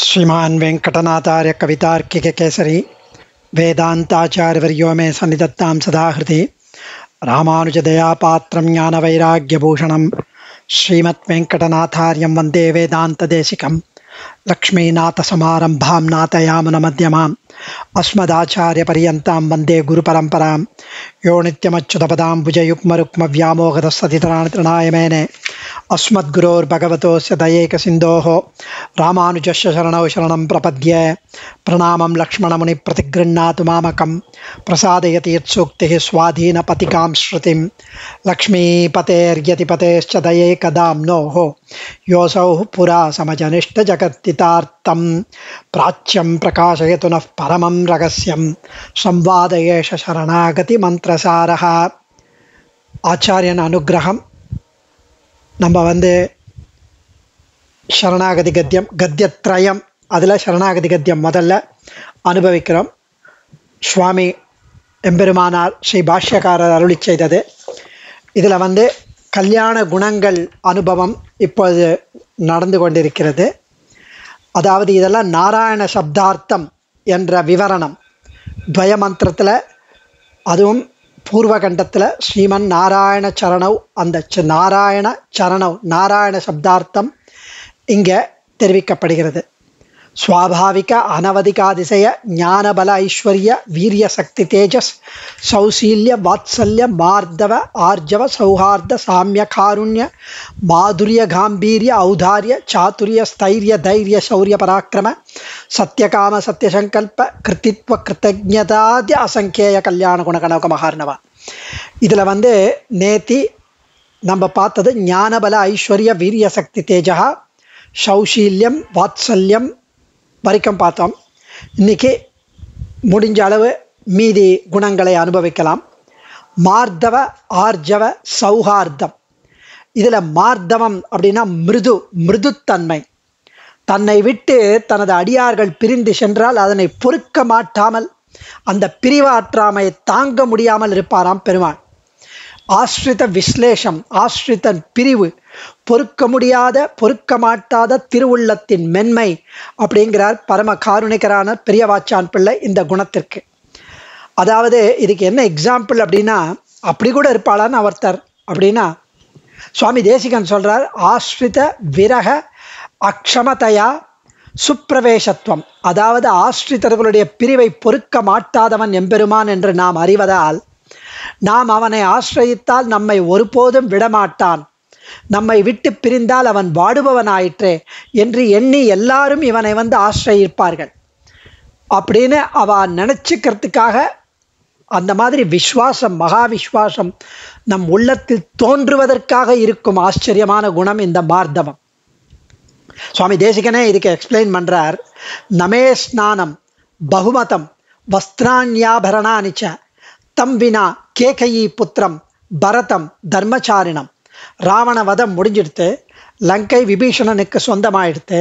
श्रीमा वेंकटनाथार्य कवितार्किक वेदाताचार्यवर्यो मे सन्नीदत्ता सदा हृदय रामानुजदयापात्रं ज्ञानवैराग्यभूषणं श्रीमद्वेङ्कटनाथार्यं वन्दे वेदान्तदेशिकं अस्मदाचार्यपर्यता वंदे गुरुपरंपरा वन्दे गुरुपरम्परां यो तृणा मेने अस्मद्गुरोर्भगवतो सदयैकसिन्धोः रामानुजस्य शरणौ शरणं प्रपद्ये प्रणामं लक्ष्मणमुनिप्रतिगृह्णातु मामकं प्रसादयति यत्सूक्तिः स्वाधीनपतिकां श्रुति लक्ष्मीपतेर्यतिपतेश्च दयैकदाम्नोः योसौ पुरा समजनिष्टजगत्तितार्तं प्राच्यं प्रकाशय तो नरम रगस्यम संवाद शरणागति शरणागतिमन्त्रसारः आचार्यन अनुग्रहं நம்ம வந்து சரணாகதி கத்தியம் கத்தியத்ரயம் அதில் சரணாகதி கத்தியம் முதல்ல அனுபவிக்கிறோம் சுவாமி எம்பெருமானார் ஸ்ரீ பாஷ்யக்காரர் அருளி செய்தது இதில் வந்து கல்யாண குணங்கள் அனுபவம் இப்பொழுது நடந்து கொண்டிருக்கிறது அதாவது இதெல்லாம் நாராயண சப்தார்த்தம் என்ற விவரணம் துவய மந்திரத்தில் அதுவும் பூர்வ கண்டத்தில் ஸ்ரீமன் நாராயண சரணவ் அந்த நாராயண சரணவ் நாராயண சப்தார்த்தம் இங்கே தெரிவிக்கப்படுகிறது ಸ್ವಾಭಾವಿಕ ಅನವಧಿಕಾತಿಶಯ ಜ್ಞಾನಬಲ ಐಶ್ವರ್ಯ ವೀರ್ಯ ಶಕ್ತಿ ತೇಜಸ್ ಸೌಶೀಲ್ಯ ವಾತ್ಸಲ್ಯ ಮಾರ್ಧವ ಆರ್ಜವ ಸೌಹಾರ್ದ ಸಾಮ್ಯ ಕಾರುಣ್ಯ ಮಾಧುರ್ಯ ಗಾಂಭೀರ್ಯ ಔದಾರ್ಯ ಚಾತುರ್ಯ ಸ್ಥೈರ್ಯ ಧೈರ್ಯ ಶೌರ್ಯ ಪರಾಕ್ರಮ ಸತ್ಯಕಾಮ ಸತ್ಯಸಂಕಲ್ಪ ಕೃತಿತ್ವ ಕೃತಜ್ಞತಾದ್ಯ ಅಸಂಖ್ಯೇಯ ಕಲ್ಯಾಣ குணகணக மகார்ணவ இதில் வந்து நேத்தி நம்ம பார்த்தது ஞானபல ஐஸ்வர்ய வீரிய சக்தி தேஜா சௌசீல்யம் வாத்சல்யம் வரைக்கும் பார்த்தோம் இன்றைக்கி முடிஞ்ச அளவு மீதி குணங்களை அனுபவிக்கலாம் மார்தவ ஆர்ஜவ சௌஹார்தம் இதில் மார்தவம் அப்படின்னா மிருது மிருதுத்தன்மை தன்னை விட்டு தனது அடியார்கள் பிரிந்து சென்றால் அதனை பொறுக்க மாட்டாமல் அந்த பிரிவாற்றாமை தாங்க முடியாமல் இருப்பாராம் பெருமான் ஆஸ்ரித விஸ்லேஷம் ஆஸ்ரித்தன் பிரிவு பொறுக்க முடியாத பொறுக்க மாட்டாத திருவுள்ளத்தின் மென்மை அப்படிங்கிறார் பரம காருணிகரான பிரியவாச்சான் பிள்ளை இந்த குணத்திற்கு அதாவது இதுக்கு என்ன எக்ஸாம்பிள் அப்படின்னா அப்படி கூட இருப்பாளான்னு அவர்த்தர் அப்படின்னா சுவாமி தேசிகன் சொல்கிறார் ஆஸ்ரித விரக அக்ஷமதையா சுப்பிரவேசத்துவம் அதாவது ஆஸ்ரிதர்களுடைய பிரிவை பொறுக்க மாட்டாதவன் எம்பெருமான் என்று நாம் அறிவதால் நாம் அவனை ஆசிரயித்தால் நம்மை ஒருபோதும் விடமாட்டான் நம்மை விட்டு பிரிந்தால் அவன் வாடுபவனாயிற்றே என்று எண்ணி எல்லாரும் இவனை வந்து ஆசிரியிருப்பார்கள் அப்படின்னு அவ நினச்சிக்கிறதுக்காக அந்த மாதிரி விஸ்வாசம் மகாவிஸ்வாசம் நம் உள்ளத்தில் தோன்றுவதற்காக இருக்கும் ஆச்சரியமான குணம் இந்த மார்தவம் சுவாமி தேசிகனே இதுக்கு எக்ஸ்பிளைன் பண்ணுறார் நமே ஸ்நானம் பகுமதம் வஸ்திராணியாபரணானிச்ச தம் வினா கேகையி புத்திரம் பரதம் தர்மச்சாரிணம் ராவண வதம் முடிஞ்சிடுத்து லங்கை விபீஷணனுக்கு சொந்தமாயிடுத்து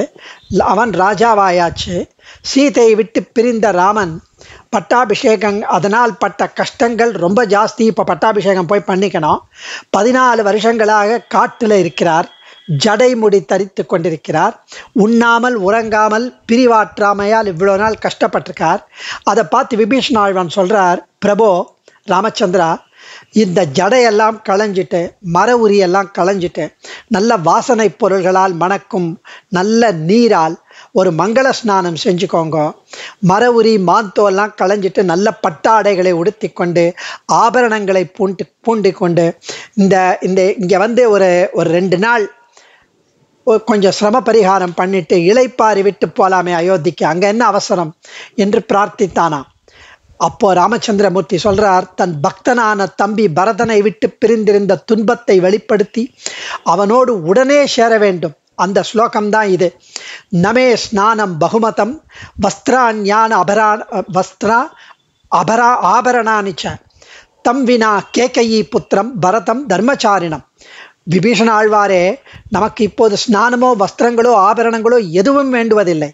அவன் ராஜாவாயாச்சு சீதையை விட்டு பிரிந்த ராமன் பட்டாபிஷேகம் அதனால் பட்ட கஷ்டங்கள் ரொம்ப ஜாஸ்தி இப்போ பட்டாபிஷேகம் போய் பண்ணிக்கணும் பதினாலு வருஷங்களாக காட்டில் இருக்கிறார் ஜடைமுடி தரித்து கொண்டிருக்கிறார் உண்ணாமல் உறங்காமல் பிரிவாற்றாமையால் இவ்வளோ நாள் கஷ்டப்பட்டிருக்கார் அதை பார்த்து விபீஷணாழ்வான் சொல்கிறார் பிரபோ ராமச்சந்திரா இந்த ஜடையெல்லாம் களைஞ்சிட்டு மர உரியெல்லாம் களைஞ்சிட்டு நல்ல வாசனை பொருள்களால் மணக்கும் நல்ல நீரால் ஒரு மங்கள ஸ்நானம் செஞ்சுக்கோங்க மர உரி மாந்தோல்லாம் களைஞ்சிட்டு நல்ல பட்டாடைகளை உடுத்தி கொண்டு ஆபரணங்களை பூண்டு பூண்டு கொண்டு இந்த இந்த இங்கே வந்து ஒரு ஒரு ரெண்டு நாள் கொஞ்சம் சிரம பரிகாரம் பண்ணிட்டு இலைப்பாரி விட்டு போகலாமே அயோத்திக்கு அங்கே என்ன அவசரம் என்று பிரார்த்தித்தானா அப்போ ராமச்சந்திரமூர்த்தி சொல்றார் தன் பக்தனான தம்பி பரதனை விட்டு பிரிந்திருந்த துன்பத்தை வெளிப்படுத்தி அவனோடு உடனே சேர வேண்டும் அந்த ஸ்லோகம்தான் இது நமே ஸ்நானம் பகுமதம் வஸ்திரா ஞான அபரா வஸ்திரா அபரா ஆபரணானிச்ச தம் வினா புத்திரம் பரதம் தர்மச்சாரிணம் விபீஷண ஆழ்வாரே நமக்கு இப்போது ஸ்நானமோ வஸ்திரங்களோ ஆபரணங்களோ எதுவும் வேண்டுவதில்லை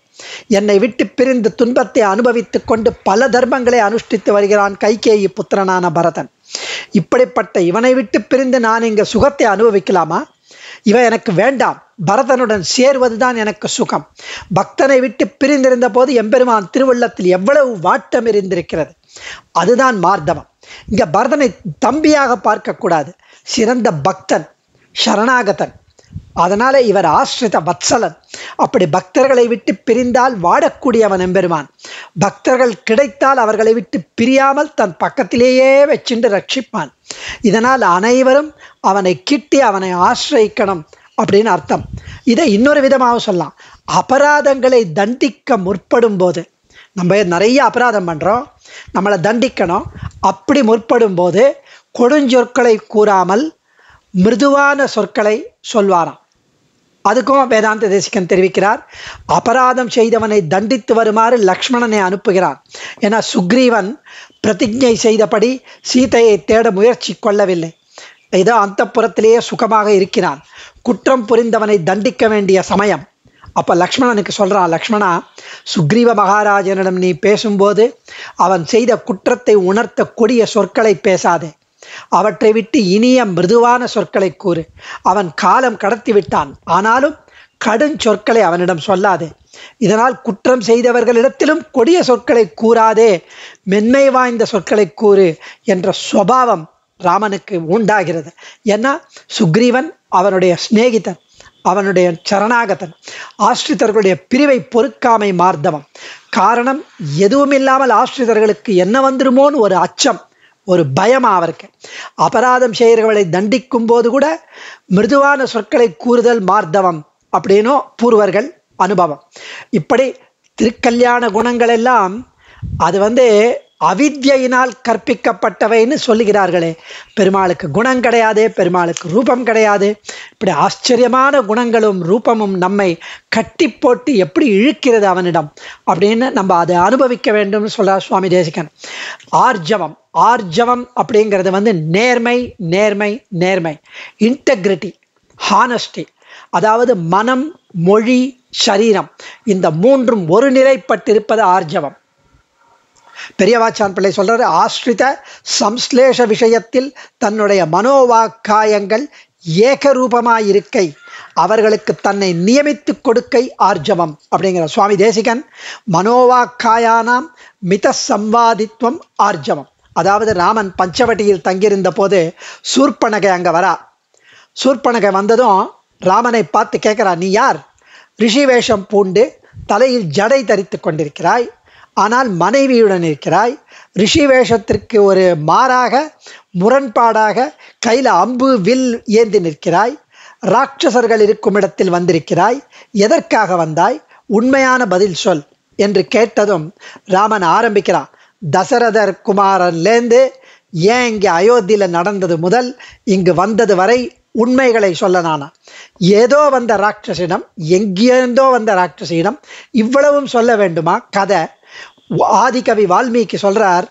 என்னை விட்டு பிரிந்து துன்பத்தை அனுபவித்துக் கொண்டு பல தர்மங்களை அனுஷ்டித்து வருகிறான் கைகேயி புத்திரனான பரதன் இப்படிப்பட்ட இவனை விட்டு பிரிந்து நான் இங்கு சுகத்தை அனுபவிக்கலாமா இவன் எனக்கு வேண்டாம் பரதனுடன் சேருவதுதான் எனக்கு சுகம் பக்தனை விட்டு பிரிந்திருந்த போது எம்பெருமான் திருவள்ளத்தில் எவ்வளவு வாட்டம் இருந்திருக்கிறது அதுதான் மார்தவம் இங்கே பரதனை தம்பியாக பார்க்கக்கூடாது சிறந்த பக்தன் சரணாகதன் அதனால இவர் ஆசிரித வத்சலன் அப்படி பக்தர்களை விட்டு பிரிந்தால் வாடக்கூடியவன் எம்பெருமான் பக்தர்கள் கிடைத்தால் அவர்களை விட்டு பிரியாமல் தன் பக்கத்திலேயே வச்சுண்டு ரட்சிப்பான் இதனால் அனைவரும் அவனை கிட்டி அவனை ஆசிரியக்கணும் அப்படின்னு அர்த்தம் இதை இன்னொரு விதமாக சொல்லலாம் அபராதங்களை தண்டிக்க முற்படும் போது நம்ம நிறைய அபராதம் பண்ணுறோம் நம்மளை தண்டிக்கணும் அப்படி முற்படும் போது கொடுஞ்சொற்களை கூறாமல் மிருதுவான சொற்களை சொல்வாராம் அதுக்கும் வேதாந்த தேசிகன் தெரிவிக்கிறார் அபராதம் செய்தவனை தண்டித்து வருமாறு லக்ஷ்மணனை அனுப்புகிறான் என சுக்ரீவன் பிரதிஜை செய்தபடி சீதையை தேட முயற்சி கொள்ளவில்லை ஏதோ அந்த புறத்திலேயே சுகமாக இருக்கிறான் குற்றம் புரிந்தவனை தண்டிக்க வேண்டிய சமயம் அப்போ லக்ஷ்மணனுக்கு சொல்கிறான் லக்ஷ்மணா சுக்ரீவ மகாராஜனிடம் நீ பேசும்போது அவன் செய்த குற்றத்தை உணர்த்த கொடிய சொற்களை பேசாதே அவற்றை விட்டு இனிய மிருதுவான சொற்களை கூறு அவன் காலம் கடத்தி விட்டான் ஆனாலும் கடும் சொற்களை அவனிடம் சொல்லாது இதனால் குற்றம் செய்தவர்களிடத்திலும் கொடிய சொற்களை கூறாதே மென்மை வாய்ந்த சொற்களை கூறு என்ற சுவாவம் ராமனுக்கு உண்டாகிறது ஏன்னா சுக்ரீவன் அவனுடைய சிநேகிதன் அவனுடைய சரணாகதன் ஆஸ்திரிதர்களுடைய பிரிவை பொறுக்காமை மார்த்தவன் காரணம் எதுவும் இல்லாமல் ஆஸ்திரிதர்களுக்கு என்ன வந்துருமோன்னு ஒரு அச்சம் ஒரு பயமாக அவருக்கு அபராதம் செய்கிறவர்களை தண்டிக்கும் போது கூட மிருதுவான சொற்களை கூறுதல் மார்தவம் அப்படின்னும் பூர்வர்கள் அனுபவம் இப்படி திருக்கல்யாண குணங்கள் எல்லாம் அது வந்து அவித்யினால் கற்பிக்கப்பட்டவைன்னு சொல்லுகிறார்களே பெருமாளுக்கு குணம் கிடையாது பெருமாளுக்கு ரூபம் கிடையாது இப்படி ஆச்சரியமான குணங்களும் ரூபமும் நம்மை கட்டி போட்டு எப்படி இழுக்கிறது அவனிடம் அப்படின்னு நம்ம அதை அனுபவிக்க வேண்டும்னு சொல்கிறார் சுவாமி தேசிகன் ஆர்ஜவம் ஆர்ஜவம் அப்படிங்கிறது வந்து நேர்மை நேர்மை நேர்மை இன்டெகிரிட்டி ஹானஸ்டி அதாவது மனம் மொழி சரீரம் இந்த மூன்றும் ஒரு நிலைப்பட்டிருப்பது ஆர்ஜவம் பெரியவாச்சான் பிள்ளை சொல்கிறாரு ஆஸ்ரித சம்ஸ்லேஷ விஷயத்தில் தன்னுடைய மனோவாக்காயங்கள் ஏகரூபமாயிருக்கை அவர்களுக்கு தன்னை நியமித்து கொடுக்கை ஆர்ஜவம் அப்படிங்கிற சுவாமி தேசிகன் மனோவாக்காயானாம் மித சம்வாதித்வம் ஆர்ஜவம் அதாவது ராமன் பஞ்சவட்டியில் தங்கியிருந்த போது சூர்பனகை அங்கே வரா சூர்பனகை வந்ததும் ராமனை பார்த்து கேட்குறா நீ யார் ரிஷி வேஷம் பூண்டு தலையில் ஜடை தரித்து கொண்டிருக்கிறாய் ஆனால் மனைவியுடன் இருக்கிறாய் ரிஷி வேஷத்திற்கு ஒரு மாறாக முரண்பாடாக கையில் அம்பு வில் ஏந்தி நிற்கிறாய் ராட்சசர்கள் இருக்கும் இடத்தில் வந்திருக்கிறாய் எதற்காக வந்தாய் உண்மையான பதில் சொல் என்று கேட்டதும் ராமன் ஆரம்பிக்கிறான் தசரதர் குமாரன்லேருந்து ஏன் இங்கே அயோத்தியில் நடந்தது முதல் இங்கு வந்தது வரை உண்மைகளை சொல்ல நானா ஏதோ வந்த ராட்சசிடம் எங்கேருந்தோ வந்த ராட்சசியிடம் இவ்வளவும் சொல்ல வேண்டுமா கதை ஆதிகவி வால்மீகி சொல்றார்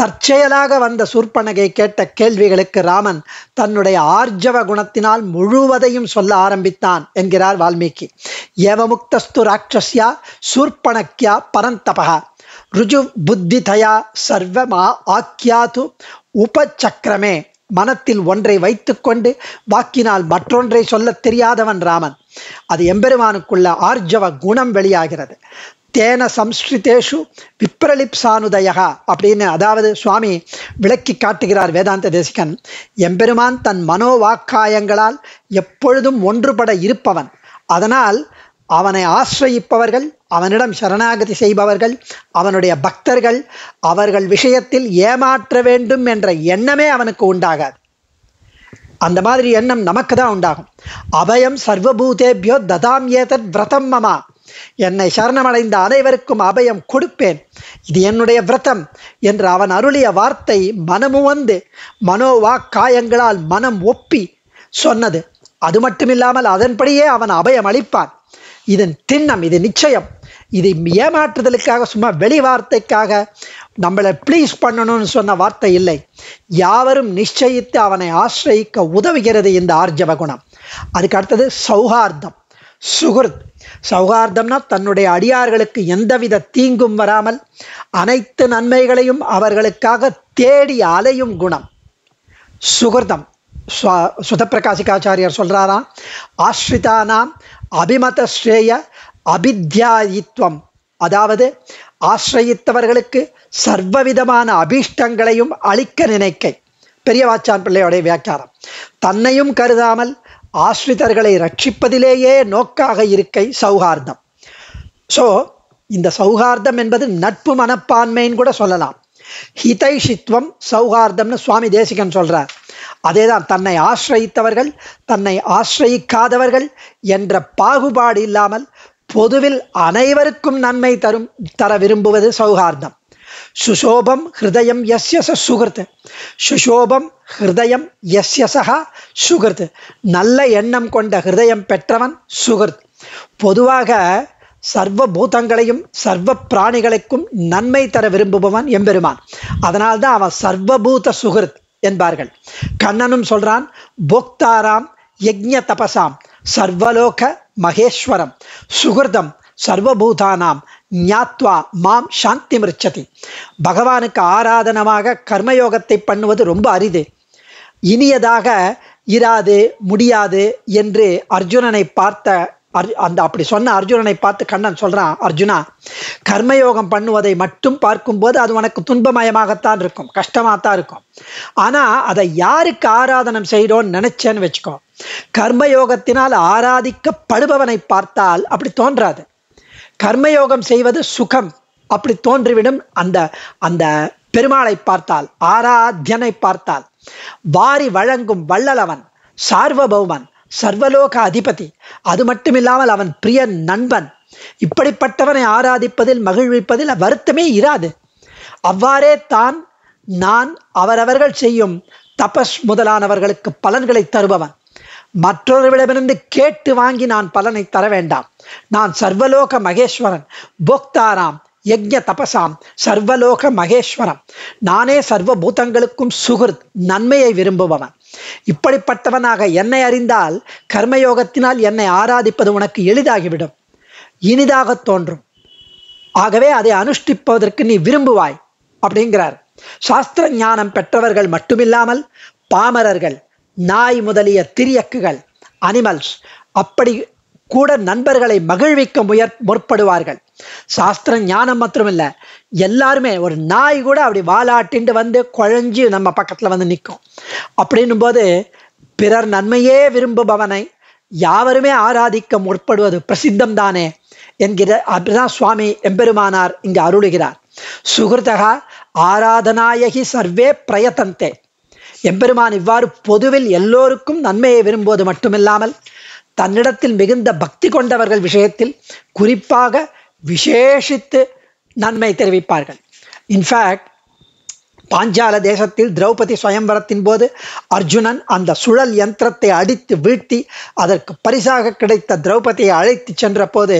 தற்செயலாக வந்த சூர்பனகை கேட்ட கேள்விகளுக்கு ராமன் தன்னுடைய ஆர்ஜவ குணத்தினால் முழுவதையும் சொல்ல ஆரம்பித்தான் என்கிறார் வால்மீகி ஏவமுக்தஸ்து ராட்சஸ்யா சூர்பணக்கியா பரந்தபகா ருஜு புத்திதயா சர்வமா ஆக்கியாது உபச்சக்கரமே மனத்தில் ஒன்றை வைத்துக்கொண்டு வாக்கினால் மற்றொன்றை சொல்லத் தெரியாதவன் ராமன் அது எம்பெருமானுக்குள்ள ஆர்ஜவ குணம் வெளியாகிறது தேன சம்ஸ்கிருதேஷு விப்ரலிப்சானுதயா அப்படின்னு அதாவது சுவாமி விளக்கி காட்டுகிறார் வேதாந்த தேசிகன் எம்பெருமான் தன் மனோவாக்காயங்களால் எப்பொழுதும் ஒன்றுபட இருப்பவன் அதனால் அவனை ஆசிரயிப்பவர்கள் அவனிடம் சரணாகதி செய்பவர்கள் அவனுடைய பக்தர்கள் அவர்கள் விஷயத்தில் ஏமாற்ற வேண்டும் என்ற எண்ணமே அவனுக்கு உண்டாகாது அந்த மாதிரி எண்ணம் நமக்கு தான் உண்டாகும் அபயம் சர்வபூதேபியோ ததாம் ஏதத் விரதம் மமா என்னை சரணமடைந்த அனைவருக்கும் அபயம் கொடுப்பேன் இது என்னுடைய விரதம் என்று அவன் அருளிய வார்த்தை வந்து மனோவா காயங்களால் மனம் ஒப்பி சொன்னது அது மட்டுமில்லாமல் அதன்படியே அவன் அபயம் அளிப்பான் இதன் திண்ணம் இது நிச்சயம் இது ஏமாற்றுதலுக்காக சும்மா வெளி வார்த்தைக்காக நம்மளை ப்ளீஸ் பண்ணணும்னு சொன்ன வார்த்தை இல்லை யாவரும் நிச்சயித்து அவனை ஆசிரயிக்க உதவுகிறது இந்த ஆர்ஜவ குணம் அதுக்கு அடுத்தது சௌஹார்தம் சுகுர்த் சௌகார்தம்னா தன்னுடைய அடியார்களுக்கு எந்தவித தீங்கும் வராமல் அனைத்து நன்மைகளையும் அவர்களுக்காக தேடி அலையும் குணம் சுகிருதம் சுதப்பிரகாசிகாச்சாரியர் சொல்கிறாராம் ஆஸ்ரிதானாம் அபிமத ஸ்ரேய அபித்யாயித்வம் அதாவது ஆசிரயித்தவர்களுக்கு சர்வவிதமான அபீஷ்டங்களையும் அளிக்க நினைக்கை பெரியவாச்சான் பிள்ளையோடைய வியாக்காரம் தன்னையும் கருதாமல் ஆஸ்ரிதர்களை ரட்சிப்பதிலேயே நோக்காக இருக்கை சௌஹார்தம் ஸோ இந்த சௌஹார்தம் என்பது நட்பு மனப்பான்மைன்னு கூட சொல்லலாம் ஹிதைஷித்வம் சௌஹார்தம்னு சுவாமி தேசிகன் சொல்கிறார் அதே தான் தன்னை ஆசிரயித்தவர்கள் தன்னை ஆசிரயிக்காதவர்கள் என்ற பாகுபாடு இல்லாமல் பொதுவில் அனைவருக்கும் நன்மை தரும் தர விரும்புவது சௌஹார்தம் சுஷோபம் ஹிருதயம் எஸ்ய ச சுகிருத்து சுஷோபம் ஹிருதயம் எஸ்ய சஹா சுகிருத்து நல்ல எண்ணம் கொண்ட ஹிருதயம் பெற்றவன் சுகிருத் பொதுவாக சர்வ பூதங்களையும் சர்வ பிராணிகளுக்கும் நன்மை தர விரும்புபவன் எம்பெருமான் அதனால்தான் அவன் சர்வபூத சுகிருத் என்பார்கள் கண்ணனும் சொல்றான் போக்தாராம் யஜ்ய தபசாம் சர்வலோக மகேஸ்வரம் சுகிருதம் சர்வபூதானாம் ஞாத்வா மாம் சாந்தி மிருச்சதி பகவானுக்கு ஆராதனமாக கர்மயோகத்தை பண்ணுவது ரொம்ப அரிது இனியதாக இராது முடியாது என்று அர்ஜுனனை பார்த்த அர் அந்த அப்படி சொன்ன அர்ஜுனனை பார்த்து கண்ணன் சொல்கிறான் அர்ஜுனா கர்மயோகம் பண்ணுவதை மட்டும் பார்க்கும்போது அது உனக்கு துன்பமயமாகத்தான் இருக்கும் கஷ்டமாக தான் இருக்கும் ஆனால் அதை யாருக்கு ஆராதனம் செய்கிறோன்னு நினச்சேன்னு வச்சுக்கோ கர்மயோகத்தினால் ஆராதிக்கப்படுபவனை பார்த்தால் அப்படி தோன்றாது கர்மயோகம் செய்வது சுகம் அப்படி தோன்றிவிடும் அந்த அந்த பெருமாளை பார்த்தால் ஆராத்தியனை பார்த்தால் வாரி வழங்கும் வள்ளலவன் சார்வபௌமன் சர்வலோக அதிபதி அது மட்டுமில்லாமல் அவன் பிரிய நண்பன் இப்படிப்பட்டவனை ஆராதிப்பதில் மகிழ்விப்பதில் வருத்தமே இராது அவ்வாறே தான் நான் அவரவர்கள் செய்யும் தபஸ் முதலானவர்களுக்கு பலன்களை தருபவன் மற்றொருவிடமிருந்து கேட்டு வாங்கி நான் பலனை தர வேண்டாம் நான் சர்வலோக மகேஸ்வரன் போக்தாராம் யஜ்ய தபசாம் சர்வலோக மகேஸ்வரம் நானே சர்வ பூதங்களுக்கும் சுகிருத் நன்மையை விரும்புபவன் இப்படிப்பட்டவனாக என்னை அறிந்தால் கர்மயோகத்தினால் என்னை ஆராதிப்பது உனக்கு எளிதாகிவிடும் இனிதாக தோன்றும் ஆகவே அதை அனுஷ்டிப்பதற்கு நீ விரும்புவாய் அப்படிங்கிறார் சாஸ்திர ஞானம் பெற்றவர்கள் மட்டுமில்லாமல் பாமரர்கள் நாய் முதலிய திரியக்குகள் அனிமல்ஸ் அப்படி கூட நண்பர்களை மகிழ்விக்க முயற் முற்படுவார்கள் சாஸ்திர ஞானம் மாத்திரமில்ல எல்லாருமே ஒரு நாய் கூட அப்படி வாலாட்டின்ட்டு வந்து குழஞ்சி நம்ம பக்கத்தில் வந்து நிற்கும் அப்படின்னும் போது பிறர் நன்மையே விரும்புபவனை யாவருமே ஆராதிக்க முற்படுவது பிரசித்தம் தானே என்கிற அப்படிதான் சுவாமி எம்பெருமானார் இங்கு அருளுகிறார் சுகிருதகா ஆராதனாயகி சர்வே பிரயத்தந்தே எம்பெருமான் இவ்வாறு பொதுவில் எல்லோருக்கும் நன்மையை விரும்புவது மட்டுமில்லாமல் தன்னிடத்தில் மிகுந்த பக்தி கொண்டவர்கள் விஷயத்தில் குறிப்பாக விசேஷித்து நன்மை தெரிவிப்பார்கள் இன்ஃபேக்ட் பாஞ்சால தேசத்தில் திரௌபதி சுயம்பரத்தின் போது அர்ஜுனன் அந்த சுழல் யந்திரத்தை அடித்து வீழ்த்தி அதற்கு பரிசாக கிடைத்த திரௌபதியை அழைத்து சென்ற போது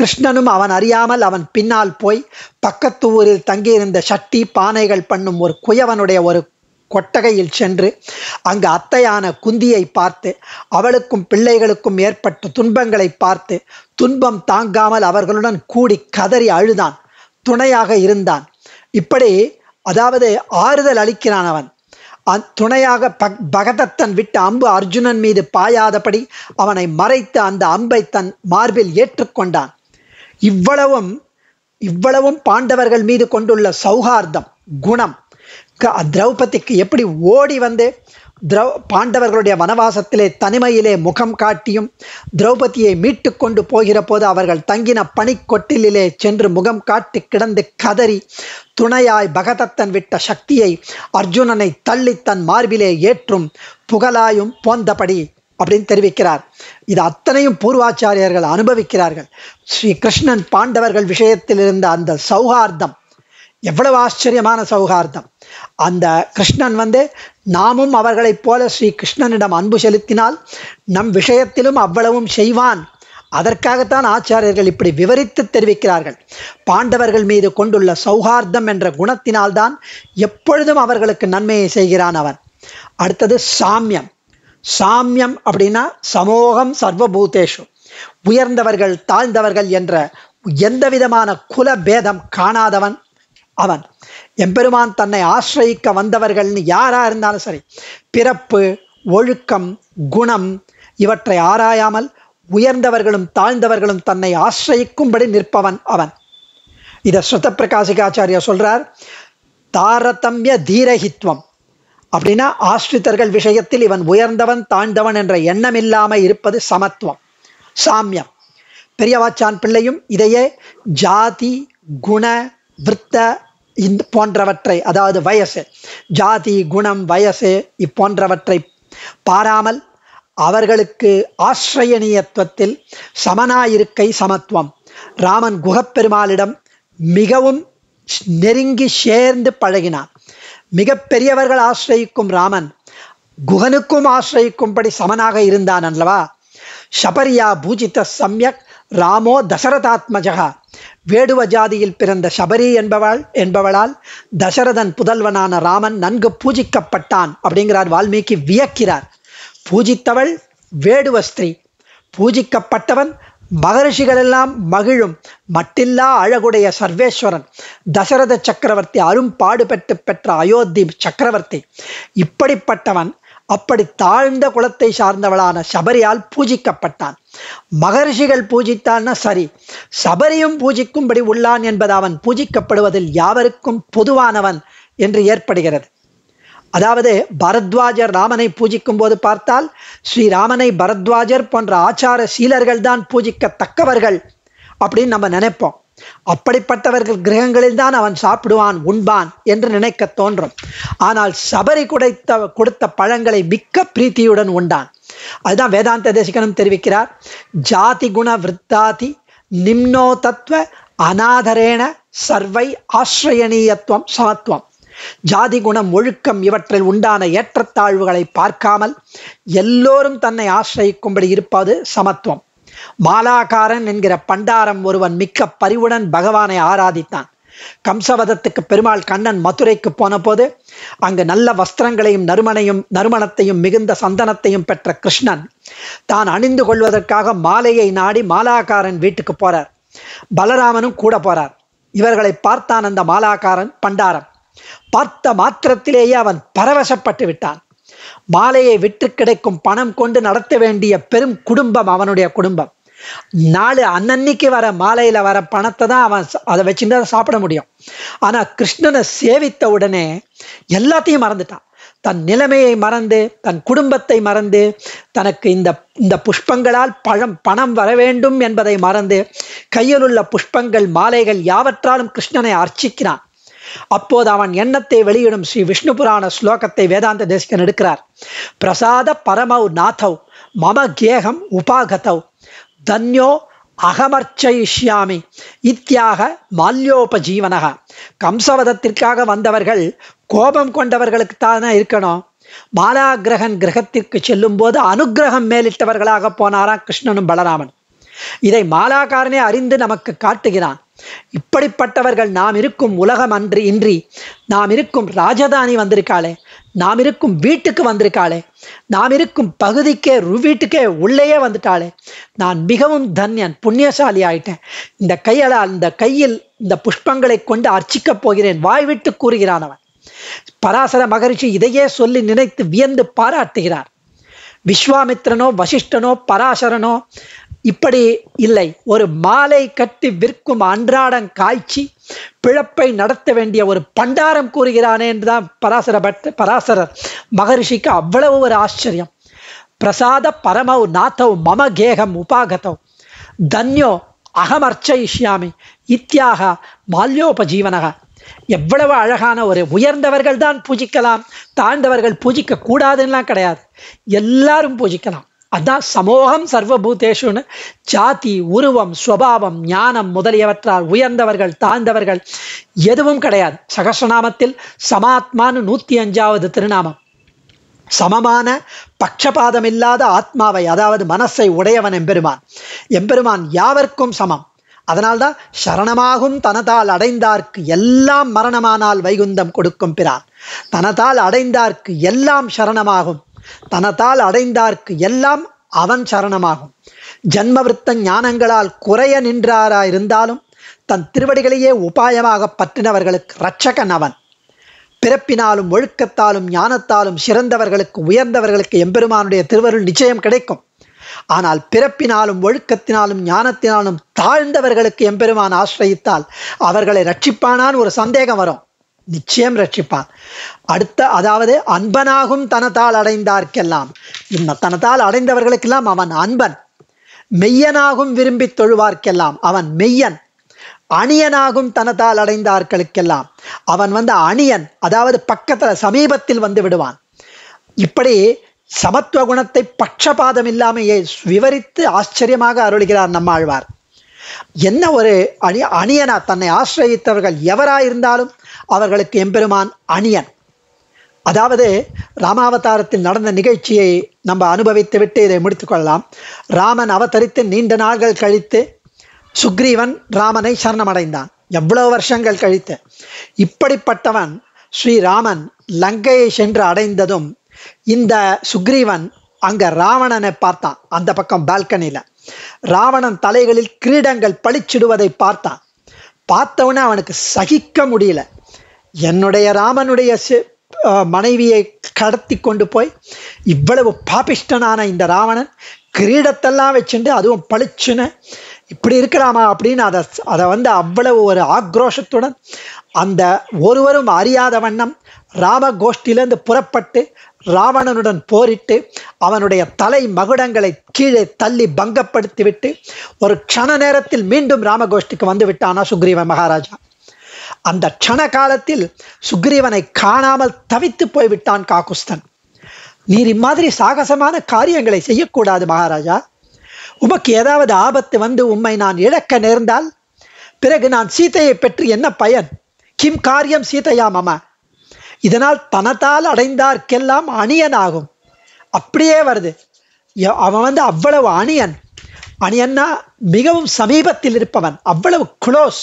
கிருஷ்ணனும் அவன் அறியாமல் அவன் பின்னால் போய் பக்கத்து ஊரில் தங்கியிருந்த சட்டி பானைகள் பண்ணும் ஒரு குயவனுடைய ஒரு கொட்டகையில் சென்று அங்கு அத்தையான குந்தியை பார்த்து அவளுக்கும் பிள்ளைகளுக்கும் ஏற்பட்ட துன்பங்களை பார்த்து துன்பம் தாங்காமல் அவர்களுடன் கூடி கதறி அழுதான் துணையாக இருந்தான் இப்படி அதாவது ஆறுதல் அளிக்கிறான் அவன் துணையாக பக் பகதத்தன் விட்ட அம்பு அர்ஜுனன் மீது பாயாதபடி அவனை மறைத்து அந்த அம்பை தன் மார்பில் ஏற்றுக்கொண்டான் இவ்வளவும் இவ்வளவும் பாண்டவர்கள் மீது கொண்டுள்ள சௌகார்தம் குணம் திரௌபதிக்கு எப்படி ஓடி வந்து திரௌ பாண்டவர்களுடைய வனவாசத்திலே தனிமையிலே முகம் காட்டியும் திரௌபதியை மீட்டு கொண்டு போகிற போது அவர்கள் தங்கின பனிக்கொட்டிலே சென்று முகம் காட்டி கிடந்து கதறி துணையாய் பகதத்தன் விட்ட சக்தியை அர்ஜுனனை தள்ளி தன் மார்பிலே ஏற்றும் புகழாயும் போந்தபடி அப்படின்னு தெரிவிக்கிறார் இது அத்தனையும் பூர்வாச்சாரியர்கள் அனுபவிக்கிறார்கள் ஸ்ரீ கிருஷ்ணன் பாண்டவர்கள் விஷயத்தில் இருந்த அந்த சௌகார்த்தம் எவ்வளவு ஆச்சரியமான சௌகார்த்தம் அந்த கிருஷ்ணன் வந்து நாமும் அவர்களைப் போல ஸ்ரீ கிருஷ்ணனிடம் அன்பு செலுத்தினால் நம் விஷயத்திலும் அவ்வளவும் செய்வான் அதற்காகத்தான் ஆச்சாரியர்கள் இப்படி விவரித்து தெரிவிக்கிறார்கள் பாண்டவர்கள் மீது கொண்டுள்ள சௌஹார்தம் என்ற குணத்தினால்தான் எப்பொழுதும் அவர்களுக்கு நன்மையை செய்கிறான் அவன் அடுத்தது சாமியம் சாமியம் அப்படின்னா சமோகம் சர்வபூதேஷு உயர்ந்தவர்கள் தாழ்ந்தவர்கள் என்ற எந்த விதமான குல பேதம் காணாதவன் அவன் எம்பெருமான் தன்னை ஆசிரயிக்க வந்தவர்கள்னு யாராக இருந்தாலும் சரி பிறப்பு ஒழுக்கம் குணம் இவற்றை ஆராயாமல் உயர்ந்தவர்களும் தாழ்ந்தவர்களும் தன்னை ஆசிரயிக்கும்படி நிற்பவன் அவன் இதை ஸ்ருத பிரகாசிகாச்சாரியா சொல்கிறார் தாரதமிய தீரகித்வம் அப்படின்னா ஆஸ்ரித்தர்கள் விஷயத்தில் இவன் உயர்ந்தவன் தாழ்ந்தவன் என்ற எண்ணம் இல்லாமல் இருப்பது சமத்துவம் சாமியம் பெரியவாச்சான் பிள்ளையும் இதையே ஜாதி குண விற்த இந்த போன்றவற்றை அதாவது வயசு ஜாதி குணம் வயசு இப்போன்றவற்றை பாராமல் அவர்களுக்கு ஆசிரியனியத்துவத்தில் சமனாயிருக்கை சமத்துவம் ராமன் குகப்பெருமாளிடம் மிகவும் நெருங்கி சேர்ந்து பழகினான் மிக பெரியவர்கள் ஆசிரியிக்கும் ராமன் குகனுக்கும் ஆசிரியிக்கும்படி சமனாக இருந்தான் அல்லவா ஷபரியா பூஜித்த சமயக் ராமோ தசரதாத்மஜா வேடுவ ஜாதியில் பிறந்த சபரி என்பவள் என்பவளால் தசரதன் புதல்வனான ராமன் நன்கு பூஜிக்கப்பட்டான் அப்படிங்கிறார் வால்மீகி வியக்கிறார் பூஜித்தவள் வேடுவ ஸ்திரீ பூஜிக்கப்பட்டவன் மகரிஷிகளெல்லாம் மகிழும் மட்டில்லா அழகுடைய சர்வேஸ்வரன் தசரத சக்கரவர்த்தி அரும்பாடுபட்டு பெற்ற அயோத்தி சக்கரவர்த்தி இப்படிப்பட்டவன் அப்படி தாழ்ந்த குலத்தை சார்ந்தவளான சபரியால் பூஜிக்கப்பட்டான் மகர்ஷிகள் பூஜித்தான்னா சரி சபரியும் பூஜிக்கும்படி உள்ளான் என்பது அவன் பூஜிக்கப்படுவதில் யாவருக்கும் பொதுவானவன் என்று ஏற்படுகிறது அதாவது பரத்வாஜர் ராமனை பூஜிக்கும் போது பார்த்தால் ஸ்ரீராமனை பரத்வாஜர் போன்ற ஆச்சார சீலர்கள் தான் பூஜிக்கத்தக்கவர்கள் அப்படின்னு நம்ம நினைப்போம் அப்படிப்பட்டவர்கள் கிரகங்களில் தான் அவன் சாப்பிடுவான் உண்பான் என்று நினைக்க தோன்றும் ஆனால் சபரி குடைத்த கொடுத்த பழங்களை மிக்க பிரீத்தியுடன் உண்டான் அதுதான் வேதாந்த தேசிகனும் தெரிவிக்கிறார் ஜாதி குண விருத்தாதி நிம்னோ தத்துவ அநாதரேன சர்வை ஆசிரயணீயத்துவம் சமத்துவம் ஜாதி குணம் ஒழுக்கம் இவற்றில் உண்டான ஏற்றத்தாழ்வுகளை பார்க்காமல் எல்லோரும் தன்னை ஆசிரியிக்கும்படி இருப்பது சமத்துவம் மாலாக்காரன் என்கிற பண்டாரம் ஒருவன் மிக்க பரிவுடன் பகவானை ஆராதித்தான் கம்சவதத்துக்கு பெருமாள் கண்ணன் மதுரைக்கு போனபோது அங்கு நல்ல வஸ்திரங்களையும் நறுமணையும் நறுமணத்தையும் மிகுந்த சந்தனத்தையும் பெற்ற கிருஷ்ணன் தான் அணிந்து கொள்வதற்காக மாலையை நாடி மாலாக்காரன் வீட்டுக்கு போறார் பலராமனும் கூட போறார் இவர்களை பார்த்தான் அந்த மாலாக்காரன் பண்டாரம் பார்த்த மாத்திரத்திலேயே அவன் பரவசப்பட்டு விட்டான் மாலையை விற்று கிடைக்கும் பணம் கொண்டு நடத்த வேண்டிய பெரும் குடும்பம் அவனுடைய குடும்பம் நாலு அன்னன்னைக்கு வர மாலையில் வர பணத்தை தான் அவன் அதை வச்சுட்டு அதை சாப்பிட முடியும் ஆனால் கிருஷ்ணனை சேவித்த உடனே எல்லாத்தையும் மறந்துட்டான் தன் நிலைமையை மறந்து தன் குடும்பத்தை மறந்து தனக்கு இந்த இந்த புஷ்பங்களால் பழம் பணம் வர வேண்டும் என்பதை மறந்து கையில் உள்ள புஷ்பங்கள் மாலைகள் யாவற்றாலும் கிருஷ்ணனை அர்ச்சிக்கிறான் அப்போது அவன் எண்ணத்தை வெளியிடும் ஸ்ரீ விஷ்ணு புராண ஸ்லோகத்தை வேதாந்த தேசிகன் எடுக்கிறார் பிரசாத பரமௌ நாதவ் மம கேகம் உபாகதவ் தன்யோ அகமர்ச்சயிஷ்யாமி இத்தியாக மால்யோபஜீவனக கம்சவதத்திற்காக வந்தவர்கள் கோபம் கொண்டவர்களுக்கு தானே இருக்கணும் மாலாகிரகன் கிரகத்திற்கு செல்லும் போது அனுகிரகம் மேலிட்டவர்களாக போனாராம் கிருஷ்ணனும் பலராமன் இதை மாலாக்காரனே அறிந்து நமக்கு காட்டுகிறான் இப்படிப்பட்டவர்கள் நாம் இருக்கும் உலகம் அன்று இன்றி நாம் இருக்கும் ராஜதானி வந்திருக்காளே நாம் இருக்கும் வீட்டுக்கு வந்திருக்காளே நாம் இருக்கும் பகுதிக்கே வீட்டுக்கே உள்ளேயே வந்துட்டாளே நான் மிகவும் தன்யன் புண்ணியசாலி ஆயிட்டேன் இந்த கையலால் இந்த கையில் இந்த புஷ்பங்களை கொண்டு அர்ச்சிக்கப் போகிறேன் வாய்விட்டு கூறுகிறான் அவன் பராசர மகரிஷி இதையே சொல்லி நினைத்து வியந்து பாராட்டுகிறார் விஸ்வாமித்ரனோ வசிஷ்டனோ பராசரனோ இப்படி இல்லை ஒரு மாலை கட்டி விற்கும் அன்றாடம் காய்ச்சி பிழப்பை நடத்த வேண்டிய ஒரு பண்டாரம் கூறுகிறானே என்றுதான் பராசர பட்ட பராசரர் மகரிஷிக்கு அவ்வளவு ஒரு ஆச்சரியம் பிரசாத பரமௌ நாத்தவ் மம கேகம் உபாகதவ் தன்யோ அகமர்ச்சயிஷ்யாமி இத்தியாக மால்யோபஜீவனக எவ்வளவு அழகான ஒரு உயர்ந்தவர்கள் தான் பூஜிக்கலாம் தாழ்ந்தவர்கள் பூஜிக்க கூடாதுன்னெலாம் கிடையாது எல்லாரும் பூஜிக்கலாம் அதான் சமோகம் சர்வபூதேஷுன்னு ஜாதி உருவம் ஸ்வபாவம் ஞானம் முதலியவற்றால் உயர்ந்தவர்கள் தாழ்ந்தவர்கள் எதுவும் கிடையாது சகசநாமத்தில் சமாத்மான்னு நூற்றி அஞ்சாவது திருநாமம் சமமான பட்சபாதமில்லாத ஆத்மாவை அதாவது மனசை உடையவன் எம்பெருமான் எம்பெருமான் யாவர்க்கும் சமம் அதனால்தான் சரணமாகும் தனதால் அடைந்தார்க்கு எல்லாம் மரணமானால் வைகுந்தம் கொடுக்கும் பிரான் தனதால் அடைந்தார்க்கு எல்லாம் சரணமாகும் தனத்தால் அடைந்தார்க்கு எல்லாம் அவன் சரணமாகும் ஜன்மவிருத்த ஞானங்களால் குறைய நின்றாராயிருந்தாலும் தன் திருவடிகளையே உபாயமாக பற்றினவர்களுக்கு இரட்சகன் அவன் பிறப்பினாலும் ஒழுக்கத்தாலும் ஞானத்தாலும் சிறந்தவர்களுக்கு உயர்ந்தவர்களுக்கு எம்பெருமானுடைய திருவருள் நிச்சயம் கிடைக்கும் ஆனால் பிறப்பினாலும் ஒழுக்கத்தினாலும் ஞானத்தினாலும் தாழ்ந்தவர்களுக்கு எம்பெருமான் ஆசிரியத்தால் அவர்களை ரட்சிப்பானான்னு ஒரு சந்தேகம் வரும் நிச்சயம் ரட்சிப்பான் அடுத்த அதாவது அன்பனாகும் தனத்தால் அடைந்தார்க்கெல்லாம் இந்த தனத்தால் அடைந்தவர்களுக்கெல்லாம் அவன் அன்பன் மெய்யனாகும் விரும்பி தொழுவார்க்கெல்லாம் அவன் மெய்யன் அணியனாகும் தனத்தால் அடைந்தார்களுக்கெல்லாம் அவன் வந்து அணியன் அதாவது பக்கத்தில் சமீபத்தில் வந்து விடுவான் இப்படி சமத்துவ குணத்தை பட்சபாதம் இல்லாமையே விவரித்து ஆச்சரியமாக அருள்கிறார் நம்மாழ்வார் என்ன ஒரு அணி அணியனா தன்னை ஆசிரயித்தவர்கள் எவராயிருந்தாலும் அவர்களுக்கு எம்பெருமான் அணியன் அதாவது ராமாவதாரத்தில் நடந்த நிகழ்ச்சியை நம்ம அனுபவித்து விட்டு இதை முடித்துக்கொள்ளலாம் ராமன் அவதரித்து நீண்ட நாள்கள் கழித்து சுக்ரீவன் ராமனை சரணமடைந்தான் எவ்வளவு வருஷங்கள் கழித்து இப்படிப்பட்டவன் ஸ்ரீராமன் லங்கையை சென்று அடைந்ததும் இந்த சுக்ரீவன் அங்கே ராவணனை பார்த்தான் அந்த பக்கம் பால்கனியில் ராவணன் தலைகளில் கிரீடங்கள் பளிச்சிடுவதை பார்த்தான் பார்த்தவொன்னே அவனுக்கு சகிக்க முடியல என்னுடைய ராமனுடைய மனைவியை கடத்தி கொண்டு போய் இவ்வளவு பாபிஷ்டனான இந்த ராவணன் கிரீடத்தெல்லாம் வச்சுட்டு அதுவும் பளிச்சுன்னு இப்படி இருக்கிறாமா அப்படின்னு அதை அதை வந்து அவ்வளவு ஒரு ஆக்ரோஷத்துடன் அந்த ஒருவரும் அறியாத வண்ணம் ராம கோஷ்டிலேருந்து புறப்பட்டு ராவணனுடன் போரிட்டு அவனுடைய தலை மகுடங்களை கீழே தள்ளி பங்கப்படுத்திவிட்டு ஒரு க்ஷண நேரத்தில் மீண்டும் ராமகோஷ்டிக்கு வந்து விட்டானா சுக்ரீவ மகாராஜா அந்த க்ஷண காலத்தில் சுக்ரீவனை காணாமல் தவித்து போய்விட்டான் காகுஸ்தன் நீர் இம்மாதிரி சாகசமான காரியங்களை செய்யக்கூடாது மகாராஜா உமக்கு ஏதாவது ஆபத்து வந்து உம்மை நான் இழக்க நேர்ந்தால் பிறகு நான் சீதையை பெற்று என்ன பயன் கிம் காரியம் சீதையா மம இதனால் தனத்தால் அடைந்தார்க்கெல்லாம் அணியன் ஆகும் அப்படியே வருது அவன் வந்து அவ்வளவு அணியன் அணியன்னா மிகவும் சமீபத்தில் இருப்பவன் அவ்வளவு குளோஸ்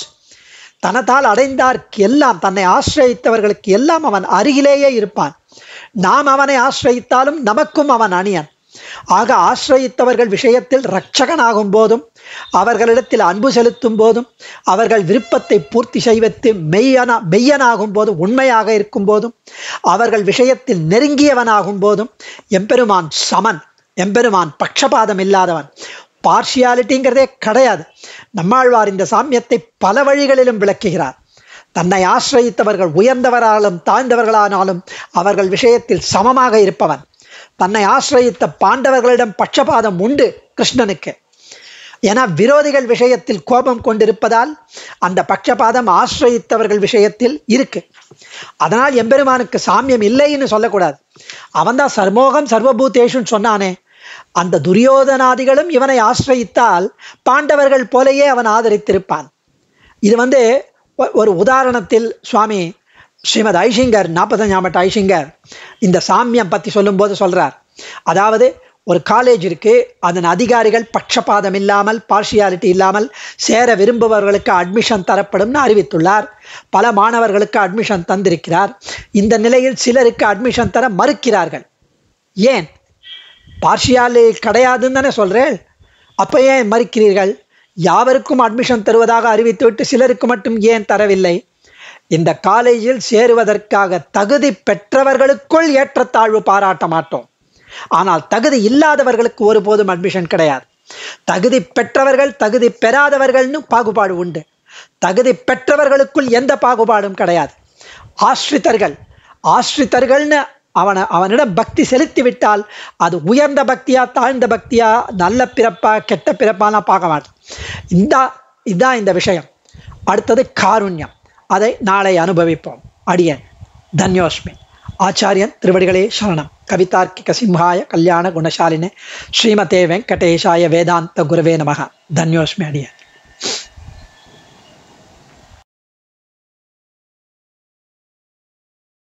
தனத்தால் அடைந்தார்க்கு எல்லாம் தன்னை ஆசிரயித்தவர்களுக்கு எல்லாம் அவன் அருகிலேயே இருப்பான் நாம் அவனை ஆசிரயித்தாலும் நமக்கும் அவன் அணியன் ஆக ஆசிரயித்தவர்கள் விஷயத்தில் இரட்சகனாகும் போதும் அவர்களிடத்தில் அன்பு செலுத்தும் போதும் அவர்கள் விருப்பத்தை பூர்த்தி செய்வது மெய்யனா மெய்யனாகும் போதும் உண்மையாக இருக்கும் போதும் அவர்கள் விஷயத்தில் நெருங்கியவனாகும் போதும் எம்பெருமான் சமன் எம்பெருமான் பட்சபாதம் இல்லாதவன் பார்ஷியாலிட்டிங்கிறதே கிடையாது நம்மாழ்வார் இந்த சாமியத்தை பல வழிகளிலும் விளக்குகிறார் தன்னை ஆசிரயித்தவர்கள் உயர்ந்தவராலும் தாழ்ந்தவர்களானாலும் அவர்கள் விஷயத்தில் சமமாக இருப்பவன் தன்னை ஆசிரியத்த பாண்டவர்களிடம் பட்சபாதம் உண்டு கிருஷ்ணனுக்கு ஏன்னா விரோதிகள் விஷயத்தில் கோபம் கொண்டிருப்பதால் அந்த பட்சபாதம் ஆசிரயித்தவர்கள் விஷயத்தில் இருக்கு அதனால் எம்பெருமானுக்கு சாமியம் இல்லைன்னு சொல்லக்கூடாது அவன்தான் சர்மோகம் சர்வபூத்தேஷுன்னு சொன்னானே அந்த துரியோதனாதிகளும் இவனை ஆசிரயித்தால் பாண்டவர்கள் போலேயே அவன் ஆதரித்திருப்பான் இது வந்து ஒரு உதாரணத்தில் சுவாமி ஸ்ரீமத் ஐஷிங்கர் நாற்பது ஞாபகம் ஐஷிங்கர் இந்த சாமியம் பற்றி சொல்லும்போது சொல்கிறார் அதாவது ஒரு காலேஜ் இருக்குது அதன் அதிகாரிகள் பட்சபாதம் இல்லாமல் பார்ஷியாலிட்டி இல்லாமல் சேர விரும்புபவர்களுக்கு அட்மிஷன் தரப்படும்னு அறிவித்துள்ளார் பல மாணவர்களுக்கு அட்மிஷன் தந்திருக்கிறார் இந்த நிலையில் சிலருக்கு அட்மிஷன் தர மறுக்கிறார்கள் ஏன் பார்ஷியாலி கிடையாதுன்னு தானே சொல்கிறேன் அப்போ ஏன் மறுக்கிறீர்கள் யாவருக்கும் அட்மிஷன் தருவதாக அறிவித்துவிட்டு சிலருக்கு மட்டும் ஏன் தரவில்லை இந்த காலேஜில் சேருவதற்காக தகுதி பெற்றவர்களுக்குள் ஏற்றத்தாழ்வு பாராட்ட மாட்டோம் ஆனால் தகுதி இல்லாதவர்களுக்கு ஒருபோதும் அட்மிஷன் கிடையாது தகுதி பெற்றவர்கள் தகுதி பெறாதவர்கள்னு பாகுபாடு உண்டு தகுதி பெற்றவர்களுக்குள் எந்த பாகுபாடும் கிடையாது ஆஸ்ரித்தர்கள் ஆஸ்ரித்தர்கள்னு அவனை அவனிடம் பக்தி செலுத்தி விட்டால் அது உயர்ந்த பக்தியா தாழ்ந்த பக்தியா நல்ல பிறப்பா கெட்ட பிறப்பாலாம் பார்க்க மாட்டான் இந்த இதான் இந்த விஷயம் அடுத்தது காருண்யம் அதை நாளை அனுபவிப்போம் அடியன் தன்யோஸ்மி ஆச்சாரியன் திருவடிகளே சரணம் கவிதார்க்கிக சிம்ஹாய கல்யாண குணசாலினே ஸ்ரீமதே வெங்கடேஷாய வேதாந்த குருவே நமக தன்யோஸ்மி அடியன்